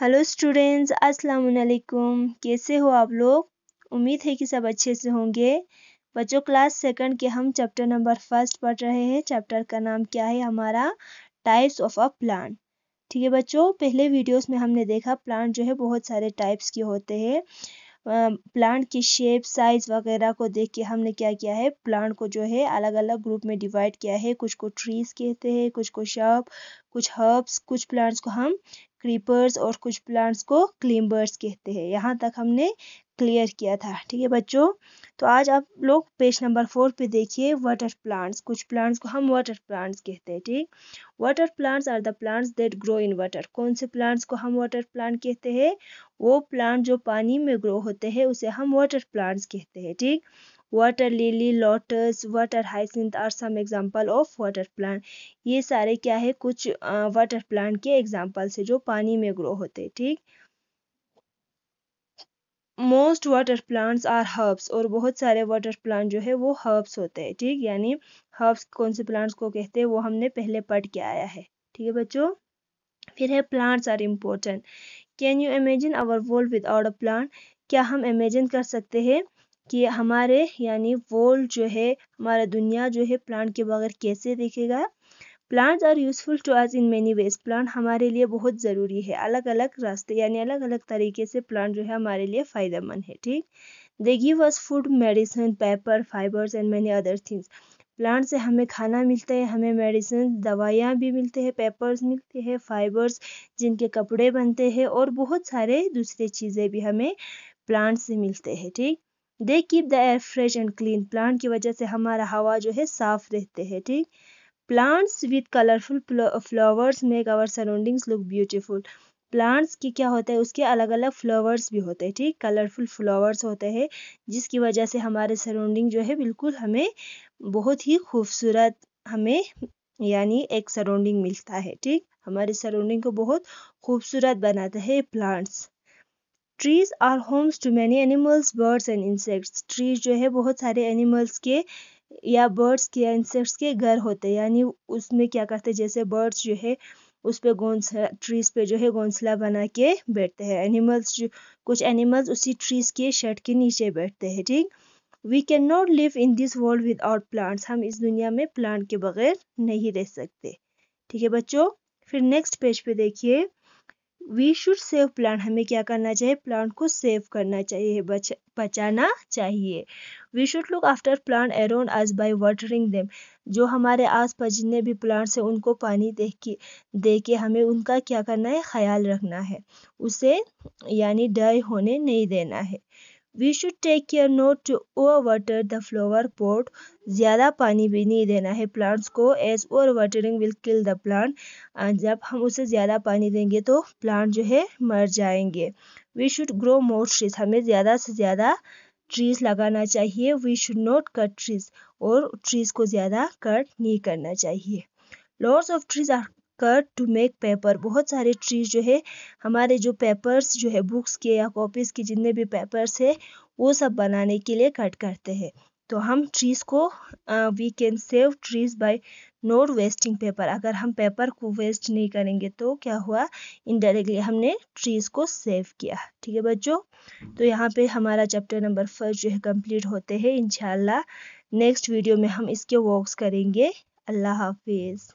hello students अस्सलाम वालेकुम कैसे हो आप लोग उम्मीद है कि सब अच्छे से होंगे बच्चों क्लास सेकंड के हम चैप्टर नंबर फर्स्ट पढ़ रहे हैं चैप्टर का नाम क्या है हमारा टाइप्स ऑफ अ प्लांट ठीक है बच्चों पहले वीडियोस में हमने देखा प्लांट जो है बहुत सारे टाइप्स के होते हैं प्लांट की शेप साइज वगैरह को देख के हमने क्या किया है प्लांट को जो है अलग अलग ग्रुप में डिवाइड किया है कुछ को ट्रीज कहते हैं कुछ को शॉप कुछ हर्ब्स कुछ प्लांट्स को हम क्रीपर्स और कुछ प्लांट्स को क्लीम्बर्स कहते हैं यहाँ तक हमने क्लियर किया था ठीक है बच्चों तो आज आप लोग पेज नंबर फोर पे देखिए वाटर प्लांट्स कुछ प्लांट्स को हम वाटर प्लांट्स कहते हैं ठीक water plants are the plants that grow in water कौन से प्लांट्स को हम वाटर प्लांट कहते हैं वो प्लांट जो पानी में ग्रो होते हैं उसे हम वाटर प्लांट्स कहते हैं ठीक water lily lotus water hyacinth are some example of water plant ये सारे क्या है कुछ वाटर प्लांट के एग्जांपल्स है जो पानी में ग्रो होते हैं ठीक most water plants are herbs और बहुत सारे वाटर प्लांट जो है वो हर्ब्स होते हैं ठीक यानी हर्ब्स कौन से प्लांट्स को कहते हैं वो हमने पहले पढ़ के आया है ठीक है बच्चों फिर है plants are important can you imagine our world without a plant क्या हम इमेजिन कर सकते हैं कि हमारे यानी वर्ल्ड जो है हमारा दुनिया जो है प्लांट के बगैर कैसे दिखेगा plants are useful to us in many ways plant हमारे लिए बहुत ज़रूरी है अलग अलग रास्ते यानी अलग अलग तरीके से प्लांट जो है हमारे लिए फ़ायदेमंद है ठीक they give us food medicine paper fibres and many other things plant से हमें खाना मिलता है हमें मेडिसिन दवाइयाँ भी मिलते हैं पेपर्स मिलते हैं फाइबर्स जिनके कपड़े बनते हैं और बहुत सारे दूसरे चीज़ें भी हमें प्लांट से मिलते हैं ठीक they keep the air fresh and clean plant की वजह से हमारा हवा जो है साफ रहते हैं ठीक plants with colourful flowers make our surroundings look beautiful plants की क्या होता है उसके अलग अलग फ्लावर्स भी होते हैं ठीक कलरफुल फ्लावर्स होते हैं जिसकी वजह से हमारे सराउंडिंग जो है बिल्कुल हमें बहुत ही खूबसूरत हमें यानी एक सराउंडिंग मिलता है ठीक हमारे सराउंडिंग को बहुत खूबसूरत बनाता है plants trees are homes to many animals birds and insects trees जो है बहुत सारे एनिमल्स के या बर्ड्स के या इंसेक्ट्स के घर होते हैं यानी उसमें क्या करते हैं जैसे बर्ड्स जो है उस पर घोंसला ट्रीज पे जो है घोंसला बना के बैठते हैं एनिमल्स जो कुछ एनिमल्स उसी ट्रीज के शर्ट के नीचे बैठते हैं ठीक we can not live in this world out plants हम इस दुनिया में प्लांट के बगैर नहीं रह सकते ठीक है बच्चों फिर नेक्स्ट पेज पे देखिए वी शुड सेव प्लांट हमें क्या करना चाहिए प्लांट को सेव करना चाहिए बच बचाना चाहिए we should look after plant around us by watering them जो हमारे आस पास जितने भी प्लांट्स हैं उनको पानी दे के दे के हमें उनका क्या करना है ख्याल रखना है उसे यानी डाई होने नहीं देना है we should take care not to over water the flower pot ज़्यादा पानी भी नहीं देना है प्लांट्स को as over watering will kill the plant जब हम उसे ज़्यादा पानी देंगे तो प्लांट जो है मर जाएंगे we should grow more trees हमें ज़्यादा से ज़्यादा ट्रीज लगाना चाहिए we should not cut trees और ट्रीज को ज़्यादा कट नहीं करना चाहिए lots of trees are cut to make paper बहुत सारे ट्रीज जो है हमारे जो पेपर्स जो है बुक्स के या कॉपीज़ के जितने भी पेपर्स है वो सब बनाने के लिए कट करते हैं तो हम ट्रीज को we can save trees by not wasting paper अगर हम पेपर को वेस्ट नहीं करेंगे तो क्या हुआ इनडायरेक्टली हमने ट्रीज को सेव किया ठीक है बच्चों तो यहाँ पे हमारा चैप्टर नंबर फर्स्ट जो है कंप्लीट होते हैं इनशाला नेक्स्ट वीडियो में हम इसके वॉक्स करेंगे अल्लाह हाफिज़